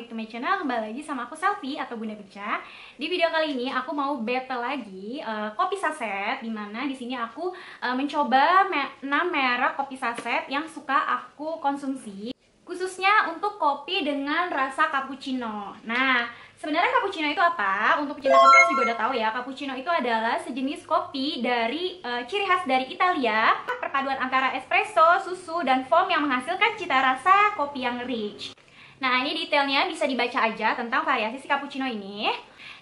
back to my channel Kembali lagi sama aku Selfie atau Bunda Beca Di video kali ini aku mau battle lagi uh, kopi saset Dimana di sini aku uh, mencoba me 6 merek kopi saset yang suka aku konsumsi Khususnya untuk kopi dengan rasa cappuccino Nah Sebenarnya cappuccino itu apa? Untuk pecinta kopi juga udah tahu ya, cappuccino itu adalah sejenis kopi dari e, ciri khas dari Italia, perpaduan antara espresso, susu, dan foam yang menghasilkan cita rasa kopi yang rich. Nah, ini detailnya bisa dibaca aja tentang variasi si cappuccino ini.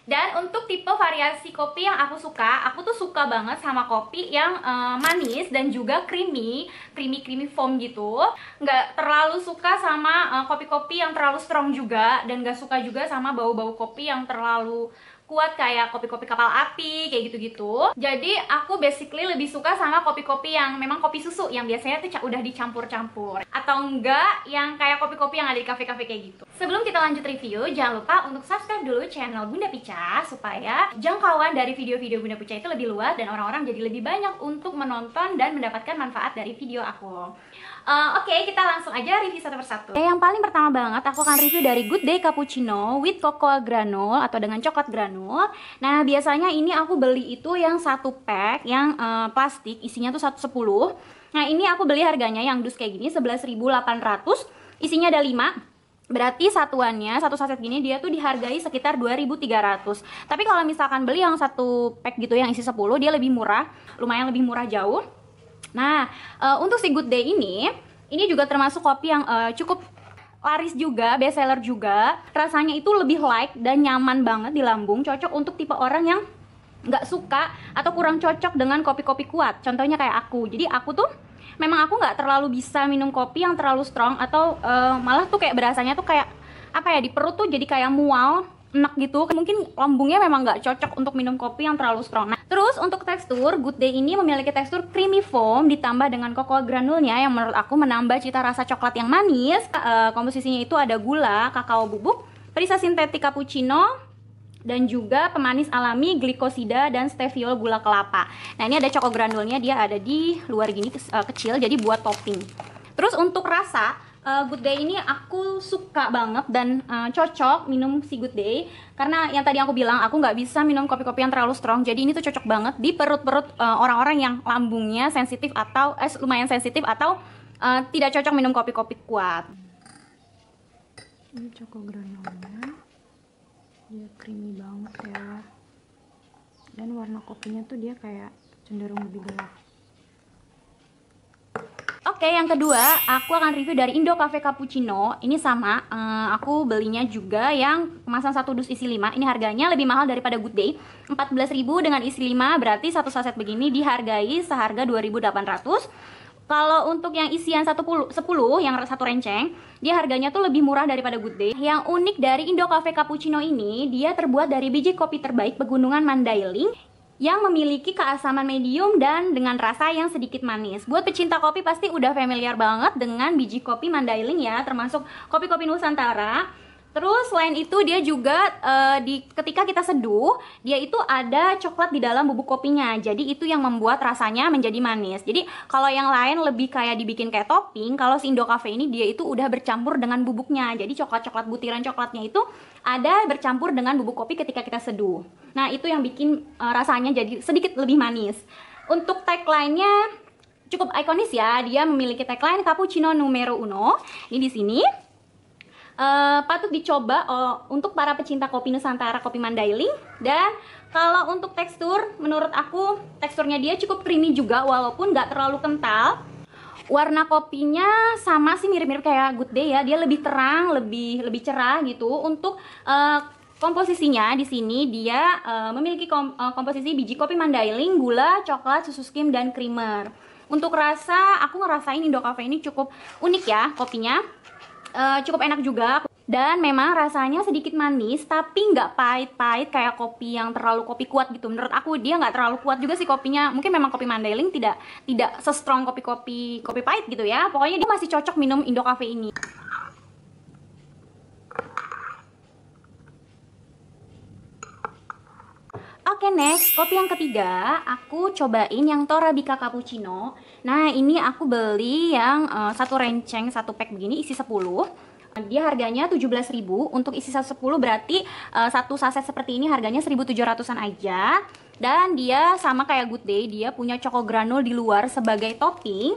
Dan untuk tipe variasi kopi yang aku suka, aku tuh suka banget sama kopi yang uh, manis dan juga creamy, creamy-creamy foam gitu. Nggak terlalu suka sama eh, kopi-kopi uh, kopi -kopi yang terlalu strong juga, dan nggak suka juga sama bau-bau kopi yang terlalu kuat kayak kopi-kopi kapal api kayak gitu-gitu. Jadi aku basically lebih suka sama kopi-kopi yang memang kopi susu yang biasanya tuh udah dicampur-campur atau enggak yang kayak kopi-kopi yang ada di kafe-kafe kayak gitu. Sebelum kita lanjut review, jangan lupa untuk subscribe dulu channel Bunda Pica supaya jangkauan dari video-video Bunda Pica itu lebih luas dan orang-orang jadi lebih banyak untuk menonton dan mendapatkan manfaat dari video aku uh, Oke, okay, kita langsung aja review satu persatu okay, eh, Yang paling pertama banget, aku akan review dari Good Day Cappuccino with Cocoa Granul Atau dengan coklat granul Nah, biasanya ini aku beli itu yang satu pack Yang uh, plastik, isinya tuh 110 Nah, ini aku beli harganya yang dus kayak gini 11.800 Isinya ada 5 Berarti satuannya, satu saset gini dia tuh dihargai sekitar 2.300 Tapi kalau misalkan beli yang satu pack gitu yang isi 10 dia lebih murah Lumayan lebih murah jauh Nah, uh, untuk si Good Day ini, ini juga termasuk kopi yang uh, cukup laris juga, best seller juga. Rasanya itu lebih light dan nyaman banget di lambung, cocok untuk tipe orang yang nggak suka atau kurang cocok dengan kopi-kopi kuat. Contohnya kayak aku. Jadi aku tuh memang aku nggak terlalu bisa minum kopi yang terlalu strong atau uh, malah tuh kayak berasanya tuh kayak apa ya di perut tuh jadi kayak mual enak gitu mungkin lambungnya memang nggak cocok untuk minum kopi yang terlalu strong nah terus untuk tekstur Good Day ini memiliki tekstur creamy foam ditambah dengan cocoa granulnya yang menurut aku menambah cita rasa coklat yang manis eh, komposisinya itu ada gula kakao bubuk perisa sintetik cappuccino dan juga pemanis alami glikosida dan steviol gula kelapa nah ini ada cocoa granulnya dia ada di luar gini eh, kecil jadi buat topping terus untuk rasa uh, Good Day ini aku suka banget dan uh, cocok minum si Good Day karena yang tadi aku bilang aku nggak bisa minum kopi-kopi yang terlalu strong jadi ini tuh cocok banget di perut-perut orang eh, orang-orang yang lambungnya sensitif atau eh lumayan sensitif atau uh, tidak cocok minum kopi-kopi kuat ini coko granola, dia creamy banget ya dan warna kopinya tuh dia kayak cenderung lebih gelap Oke, okay, yang kedua, aku akan review dari Indo Cafe Cappuccino. Ini sama, uh, aku belinya juga yang kemasan satu dus isi 5. Ini harganya lebih mahal daripada Good Day. 14.000 dengan isi 5, berarti satu saset begini dihargai seharga 2.800. Kalau untuk yang isian 10, 10 yang satu renceng, dia harganya tuh lebih murah daripada Good Day. Yang unik dari Indo Cafe Cappuccino ini, dia terbuat dari biji kopi terbaik pegunungan Mandailing yang memiliki keasaman medium dan dengan rasa yang sedikit manis. Buat pecinta kopi pasti udah familiar banget dengan biji kopi Mandailing ya, termasuk kopi-kopi Nusantara. Terus selain itu dia juga uh, di ketika kita seduh, dia itu ada coklat di dalam bubuk kopinya. Jadi itu yang membuat rasanya menjadi manis. Jadi kalau yang lain lebih kayak dibikin kayak topping, kalau si Indo Cafe ini dia itu udah bercampur dengan bubuknya. Jadi coklat-coklat butiran coklatnya itu ada bercampur dengan bubuk kopi ketika kita seduh. Nah, itu yang bikin uh, rasanya jadi sedikit lebih manis. Untuk tagline-nya cukup ikonis ya. Dia memiliki tagline cappuccino numero uno. Ini di sini. Eh, patut dicoba uh, untuk para pecinta kopi Nusantara, kopi Mandailing. Dan kalau untuk tekstur, menurut aku teksturnya dia cukup creamy juga, walaupun nggak terlalu kental. Warna kopinya sama sih mirip-mirip kayak Good Day ya, dia lebih terang, lebih lebih cerah gitu. Untuk uh, komposisinya di sini dia uh, memiliki kom uh, komposisi biji kopi mandailing, gula, coklat, susu skim dan creamer. Untuk rasa, aku ngerasain indo Cafe ini cukup unik ya kopinya uh, cukup enak juga dan memang rasanya sedikit manis tapi nggak pahit-pahit kayak kopi yang terlalu kopi kuat gitu menurut aku dia nggak terlalu kuat juga sih kopinya mungkin memang kopi Mandailing tidak tidak se kopi-kopi kopi pahit gitu ya pokoknya dia masih cocok minum Indo Cafe ini Oke next, kopi yang ketiga aku cobain yang Torabika Cappuccino Nah ini aku beli yang uh, satu renceng, satu pack begini isi 10 dia harganya 17.000 untuk isi 110 berarti uh, satu saset seperti ini harganya 1.700an aja dan dia sama kayak Good Day dia punya choco granul di luar sebagai topping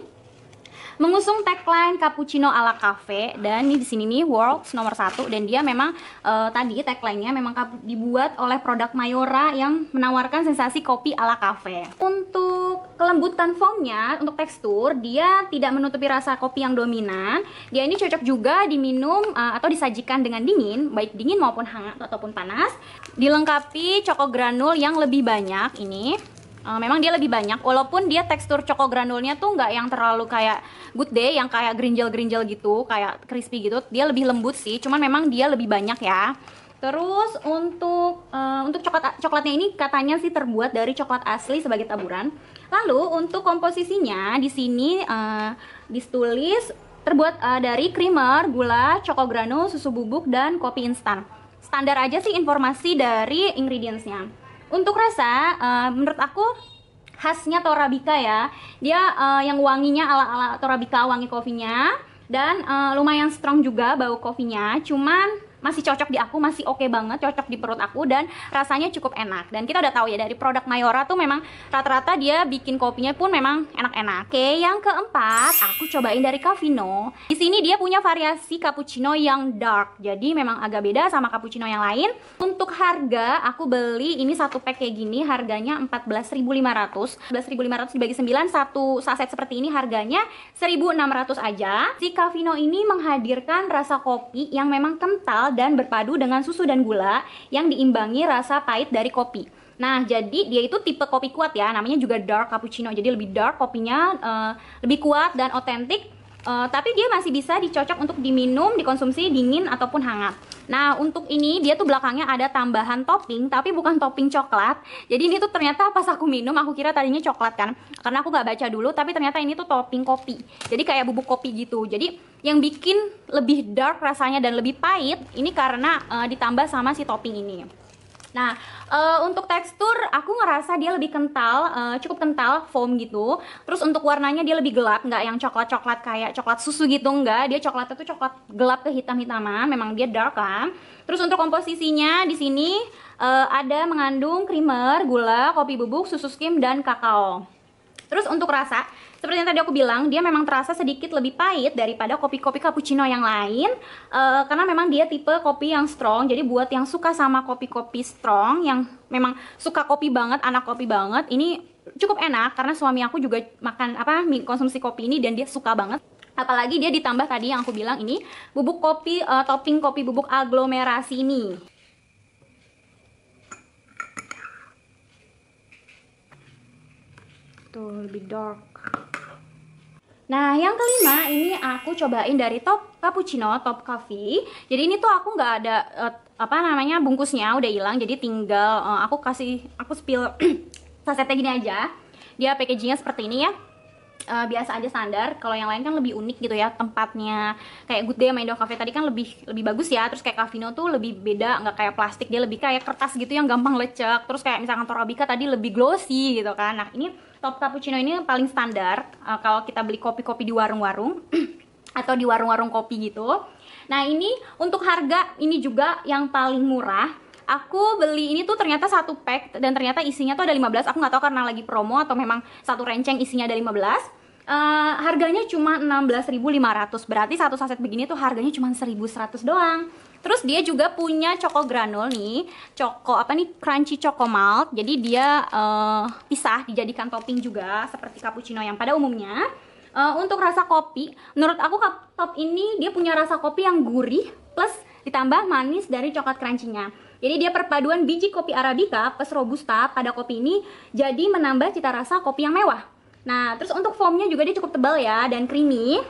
mengusung tagline cappuccino ala cafe dan ini di sini nih world's nomor satu dan dia memang uh, tadi tagline-nya memang dibuat oleh produk Mayora yang menawarkan sensasi kopi ala cafe. Untuk kelembutan foamnya untuk tekstur dia tidak menutupi rasa kopi yang dominan. Dia ini cocok juga diminum uh, atau disajikan dengan dingin, baik dingin maupun hangat ataupun panas. Dilengkapi coko granul yang lebih banyak ini Uh, memang dia lebih banyak, walaupun dia tekstur coko granulnya tuh nggak yang terlalu kayak good day, yang kayak gerinjal-gerinjal gitu, kayak crispy gitu. Dia lebih lembut sih, cuman memang dia lebih banyak ya. Terus untuk uh, untuk coklat coklatnya ini katanya sih terbuat dari coklat asli sebagai taburan. Lalu untuk komposisinya di sini uh, ditulis terbuat uh, dari creamer, gula, coko granul, susu bubuk dan kopi instan. Standar aja sih informasi dari ingredientsnya untuk rasa uh, menurut aku khasnya Torabika ya. Dia uh, yang wanginya ala-ala Torabika, wangi kopinya dan uh, lumayan strong juga bau kopinya. Cuman masih cocok di aku masih oke okay banget cocok di perut aku dan rasanya cukup enak dan kita udah tahu ya dari produk Mayora tuh memang rata-rata dia bikin kopinya pun memang enak-enak oke yang keempat aku cobain dari Cavino di sini dia punya variasi cappuccino yang dark jadi memang agak beda sama cappuccino yang lain untuk harga aku beli ini satu pack kayak gini harganya 14.500 14.500 dibagi 9 satu saset seperti ini harganya 1.600 aja si Cavino ini menghadirkan rasa kopi yang memang kental dan berpadu dengan susu dan gula yang diimbangi rasa pahit dari kopi. Nah, jadi dia itu tipe kopi kuat ya, namanya juga dark cappuccino. Jadi lebih dark kopinya, uh, lebih kuat dan otentik Uh, tapi dia masih bisa dicocok untuk diminum, dikonsumsi dingin ataupun hangat. Nah, untuk ini dia tuh belakangnya ada tambahan topping, tapi bukan topping coklat. Jadi ini tuh ternyata pas aku minum, aku kira tadinya coklat kan. Karena aku gak baca dulu, tapi ternyata ini tuh topping kopi. Jadi kayak bubuk kopi gitu. Jadi yang bikin lebih dark rasanya dan lebih pahit, ini karena uh, ditambah sama si topping ini. Nah, uh, untuk tekstur aku ngerasa dia lebih kental, uh, cukup kental foam gitu. Terus untuk warnanya dia lebih gelap, nggak yang coklat-coklat kayak coklat susu gitu nggak. Dia coklatnya tuh coklat gelap ke hitam-hitaman, memang dia dark lah. Terus untuk komposisinya di sini uh, ada mengandung krimer, gula, kopi bubuk, susu skim dan kakao. Terus untuk rasa, seperti yang tadi aku bilang, dia memang terasa sedikit lebih pahit daripada kopi-kopi cappuccino yang lain uh, Karena memang dia tipe kopi yang strong, jadi buat yang suka sama kopi-kopi strong Yang memang suka kopi banget, anak kopi banget, ini cukup enak Karena suami aku juga makan apa konsumsi kopi ini dan dia suka banget Apalagi dia ditambah tadi yang aku bilang ini bubuk kopi uh, topping kopi bubuk aglomerasi ini. tuh lebih dark Nah, yang kelima ini aku cobain dari Top Cappuccino, Top Coffee. Jadi ini tuh aku nggak ada uh, apa namanya bungkusnya, udah hilang. Jadi tinggal uh, aku kasih aku spill sasetnya gini aja. Dia packagingnya seperti ini ya uh, biasa aja standar kalau yang lain kan lebih unik gitu ya tempatnya kayak Good Day Indo Cafe tadi kan lebih lebih bagus ya terus kayak Cavino tuh lebih beda nggak kayak plastik dia lebih kayak kertas gitu yang gampang lecek terus kayak misalkan Torabika tadi lebih glossy gitu kan nah ini top cappuccino ini paling standar uh, kalau kita beli kopi-kopi di warung-warung atau di warung-warung kopi gitu nah ini untuk harga ini juga yang paling murah aku beli ini tuh ternyata satu pack dan ternyata isinya tuh ada 15 aku nggak tahu karena lagi promo atau memang satu renceng isinya ada 15 Uh, eh, harganya cuma 16.500 berarti satu saset begini tuh harganya cuma 1.100 doang terus dia juga punya coko granul nih coko apa nih crunchy choco malt jadi dia uh, pisah dijadikan topping juga seperti cappuccino yang pada umumnya uh, untuk rasa kopi menurut aku top ini dia punya rasa kopi yang gurih plus ditambah manis dari coklat crunchy-nya jadi dia perpaduan biji kopi Arabica plus Robusta pada kopi ini jadi menambah cita rasa kopi yang mewah. Nah, terus untuk foamnya juga dia cukup tebal ya dan creamy.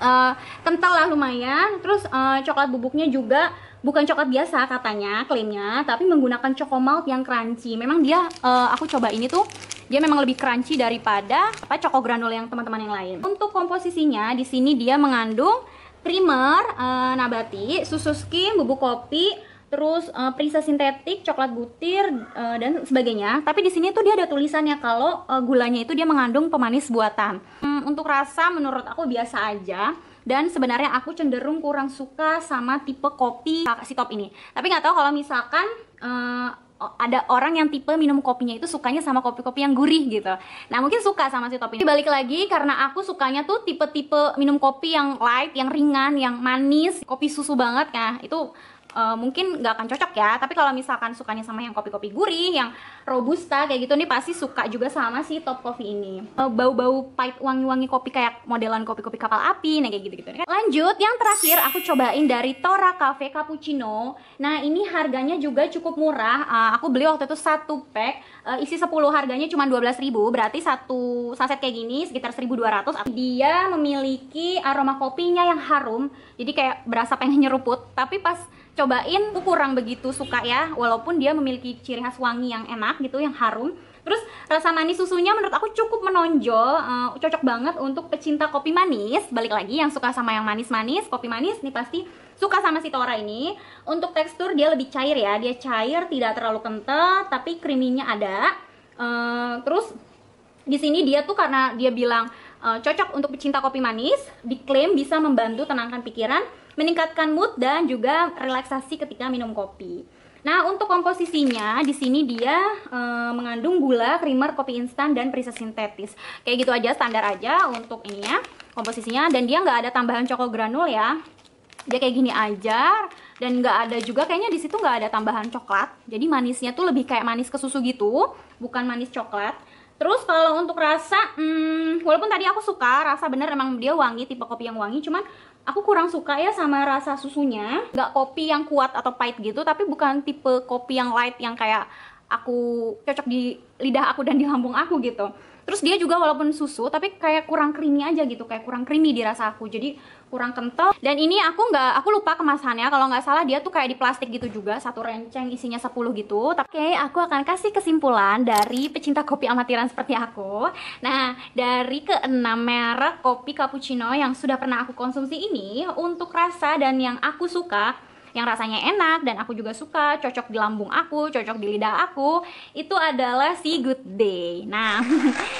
Uh, kental lah lumayan. Terus uh, coklat bubuknya juga bukan coklat biasa katanya, klaimnya, tapi menggunakan choco malt yang crunchy. Memang dia uh, aku coba ini tuh dia memang lebih crunchy daripada apa choco granul yang teman-teman yang lain. Untuk komposisinya di sini dia mengandung primer e, nabati, susu skim, bubuk kopi, terus uh, perisa sintetik, coklat butir uh, dan sebagainya. Tapi di sini tuh dia ada tulisannya kalau uh, gulanya itu dia mengandung pemanis buatan. Hmm, untuk rasa menurut aku biasa aja dan sebenarnya aku cenderung kurang suka sama tipe kopi si top ini tapi nggak tahu kalau misalkan uh, ada orang yang tipe minum kopinya itu sukanya sama kopi-kopi yang gurih gitu nah mungkin suka sama si top ini balik lagi karena aku sukanya tuh tipe-tipe minum kopi yang light yang ringan yang manis kopi susu banget kan? itu uh, mungkin nggak akan cocok ya tapi kalau misalkan sukanya sama yang kopi-kopi gurih yang robusta kayak gitu nih pasti suka juga sama si top coffee ini eh, bau-bau pahit wangi-wangi kopi kayak modelan kopi-kopi kapal api nah kayak gitu-gitu lanjut yang terakhir aku cobain dari Tora Cafe Cappuccino nah ini harganya juga cukup murah uh, aku beli waktu itu satu pack uh, isi 10 harganya cuma 12.000 berarti satu saset kayak gini sekitar 1.200 dia memiliki aroma kopinya yang harum jadi kayak berasa pengen nyeruput tapi pas cobain aku kurang begitu suka ya walaupun dia memiliki ciri khas wangi yang enak gitu yang harum terus rasa manis susunya menurut aku cukup menonjol uh, cocok banget untuk pecinta kopi manis balik lagi yang suka sama yang manis-manis kopi manis nih pasti suka sama si Tora ini untuk tekstur dia lebih cair ya dia cair tidak terlalu kental tapi creaminya ada uh, terus di sini dia tuh karena dia bilang uh, cocok untuk pecinta kopi manis diklaim bisa membantu tenangkan pikiran meningkatkan mood dan juga relaksasi ketika minum kopi. Nah, untuk komposisinya di sini dia e, mengandung gula, creamer, kopi instan dan perisa sintetis. Kayak gitu aja standar aja untuk ini ya komposisinya dan dia nggak ada tambahan coklat granul ya. Dia kayak gini aja dan nggak ada juga kayaknya di situ nggak ada tambahan coklat. Jadi manisnya tuh lebih kayak manis ke susu gitu, bukan manis coklat. Terus kalau untuk rasa, hmm, walaupun tadi aku suka rasa bener emang dia wangi, tipe kopi yang wangi, cuman aku kurang suka ya sama rasa susunya nggak kopi yang kuat atau pahit gitu tapi bukan tipe kopi yang light yang kayak aku cocok di lidah aku dan di lambung aku gitu terus dia juga walaupun susu tapi kayak kurang creamy aja gitu kayak kurang creamy dirasa aku jadi kurang kental dan ini aku nggak aku lupa kemasannya kalau nggak salah dia tuh kayak di plastik gitu juga satu renceng isinya 10 gitu oke okay, aku akan kasih kesimpulan dari pecinta kopi amatiran seperti aku nah dari keenam merek kopi cappuccino yang sudah pernah aku konsumsi ini untuk rasa dan yang aku suka yang rasanya enak dan aku juga suka, cocok di lambung aku, cocok di lidah aku, itu adalah si Good Day. Nah,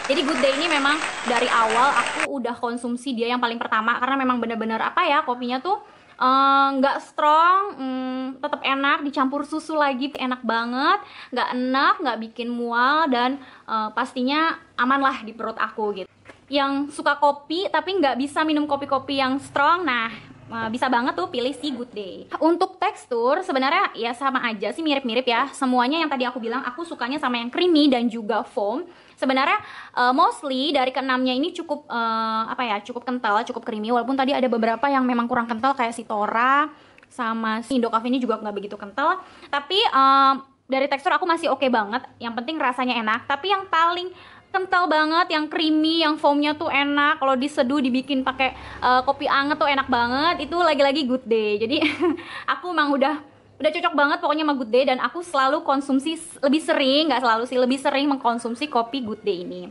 jadi Good Day ini memang dari awal aku udah konsumsi dia yang paling pertama karena memang bener-bener apa ya kopinya tuh eh, nggak um, strong, um, mm, tetap enak, dicampur susu lagi enak banget, nggak enak, nggak bikin mual dan uh, pastinya aman lah di perut aku gitu. Yang suka kopi tapi nggak bisa minum kopi-kopi yang strong, nah Eh, bisa banget tuh pilih si Good Day. Untuk tekstur sebenarnya ya sama aja sih mirip-mirip ya. Semuanya yang tadi aku bilang aku sukanya sama yang creamy dan juga foam. Sebenarnya uh, mostly dari keenamnya ini cukup uh, apa ya? cukup kental, cukup creamy walaupun tadi ada beberapa yang memang kurang kental kayak si Tora sama si Indo Coffee ini juga nggak begitu kental. Tapi um, dari tekstur aku masih oke okay banget. Yang penting rasanya enak. Tapi yang paling kental banget, yang creamy, yang foamnya tuh enak. Kalau diseduh dibikin pakai uh, kopi anget tuh enak banget. Itu lagi-lagi good day. Jadi aku emang udah udah cocok banget pokoknya sama good day dan aku selalu konsumsi lebih sering, nggak selalu sih, lebih sering mengkonsumsi kopi good day ini.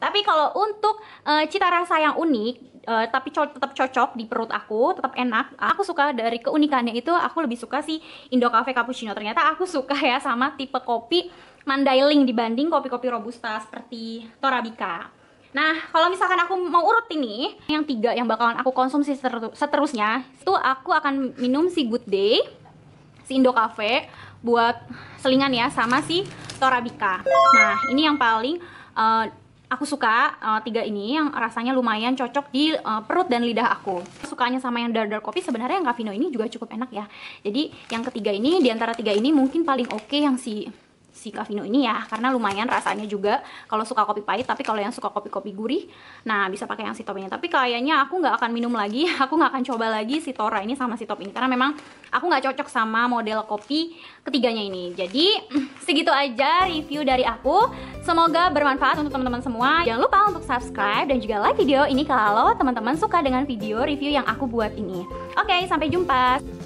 Tapi kalau untuk uh, cita rasa yang unik uh, tapi co tetap cocok di perut aku, tetap enak. Aku suka dari keunikannya itu aku lebih suka sih Indo Cafe Cappuccino. Ternyata aku suka ya sama tipe kopi Mandailing dibanding kopi-kopi robusta seperti Torabika. Nah, kalau misalkan aku mau urut ini, yang tiga yang bakalan aku konsumsi seterusnya, itu aku akan minum si Good Day, si Indo Cafe, buat selingan ya, sama si Torabika. Nah, ini yang paling uh, aku suka uh, tiga ini yang rasanya lumayan cocok di uh, perut dan lidah aku. Sukanya sama yang dark dark kopi sebenarnya yang Cavino ini juga cukup enak ya. Jadi yang ketiga ini di antara tiga ini mungkin paling oke okay yang si si Cavino ini ya karena lumayan rasanya juga kalau suka kopi pahit tapi kalau yang suka kopi-kopi gurih nah bisa pakai yang si top ini tapi kayaknya aku nggak akan minum lagi aku nggak akan coba lagi si Tora ini sama si top ini karena memang aku nggak cocok sama model kopi ketiganya ini jadi mm, segitu aja review dari aku semoga bermanfaat untuk teman-teman semua jangan lupa untuk subscribe dan juga like video ini kalau teman-teman suka dengan video review yang aku buat ini oke sampai jumpa